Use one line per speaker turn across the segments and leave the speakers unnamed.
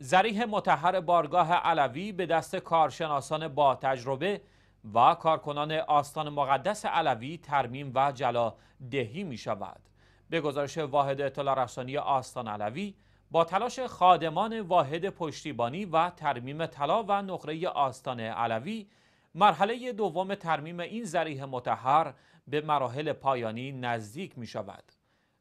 زریح متحر بارگاه علوی به دست کارشناسان با تجربه و کارکنان آستان مقدس علوی ترمیم و جلا دهی می شود. به گزارش واحد اطلاع رسانی آستان علوی با تلاش خادمان واحد پشتیبانی و ترمیم طلا و نقره آستان علوی مرحله دوم ترمیم این زریح متحر به مراحل پایانی نزدیک می شود.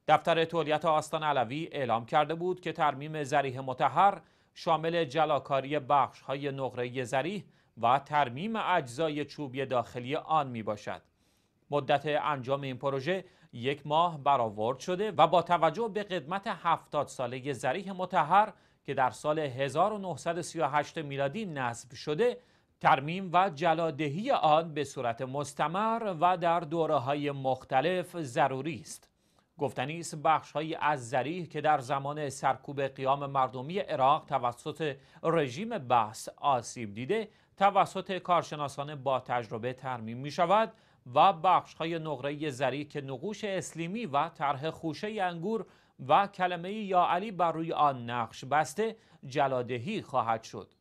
دفتر تولیت آستان علوی اعلام کرده بود که ترمیم زریح متحر شامل جلاکاری بخش های نقره زریح و ترمیم اجزای چوبی داخلی آن می باشد. مدت انجام این پروژه یک ماه برآورد شده و با توجه به قدمت 70 ساله زریح متحر که در سال 1938 میلادی نصب شده ترمیم و جلادهی آن به صورت مستمر و در دوره های مختلف ضروری است. گفتنی است بخشهایی از زریح که در زمان سرکوب قیام مردمی عراق توسط رژیم بحث آسیب دیده توسط کارشناسان با تجربه ترمیم می شود و بخشهای نقره زریح که نقوش اسلیمی و طرح خوشه انگور و کلمه یا علی بر روی آن نقش بسته جلادهی خواهد شد.